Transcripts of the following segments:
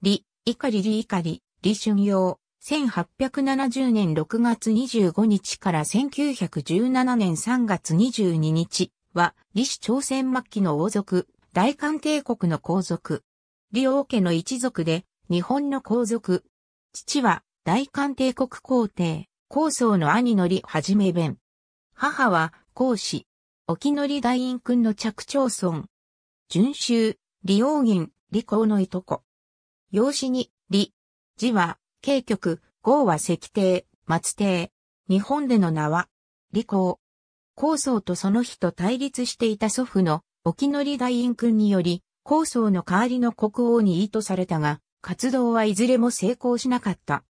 李、碇李碇、李春陽、1870年6月25日から1917年3月22日は、李氏朝鮮末期の王族、大韓帝国の皇族。李王家の一族で、日本の皇族。父は、大韓帝国皇帝、皇宗の兄の李はじめ弁。母は、皇子。沖のり大院君の着長孫。順州、李王銀、李公のいとこ。用紙に、李、字は、慶極、号は石帝、松帝。日本での名は、李公。高僧とその日と対立していた祖父の、沖り大院君により、高僧の代わりの国王に意図されたが、活動はいずれも成功しなかった。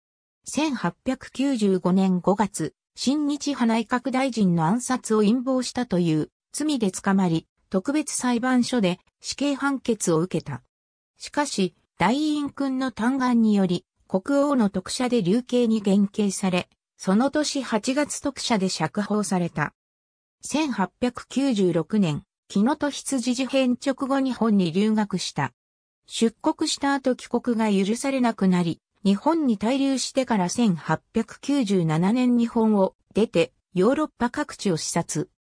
1895年5月、新日派内閣大臣の暗殺を陰謀したという罪で捕まり、特別裁判所で死刑判決を受けた。しかし、大院君の嘆願により、国王の特赦で流刑に減刑され、その年8月特赦で釈放された。1896年、木野と羊事変直後日本に留学した。出国した後帰国が許されなくなり、日本に滞留してから1897年日本を出てヨーロッパ各地を視察。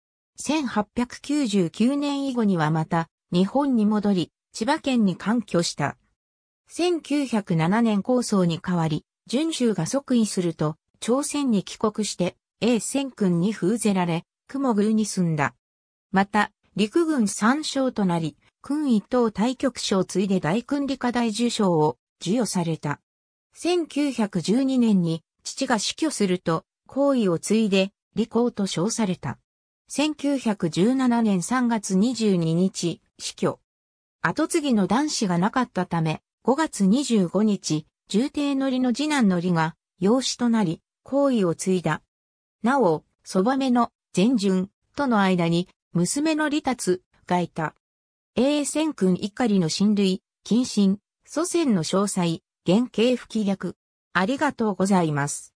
1899年以後にはまた日本に戻り、千葉県に干挙した。1907年構想に変わり、順州が即位すると、朝鮮に帰国して、英戦君に封ぜられ、雲宮に住んだ。また、陸軍三将となり、君一等大局賞ついで大君理科大受賞を授与された。1912年に父が死去すると、皇位を継いで、理公と称された。1917年3月22日、死去。後継ぎの男子がなかったため、5月25日、重帝のりの次男のりが、養子となり、皇位を継いだ。なお、そばめの、前順、との間に、娘の利達、がいた。永戦君怒りの親類、謹慎、祖先の詳細、原型不規略。ありがとうございます。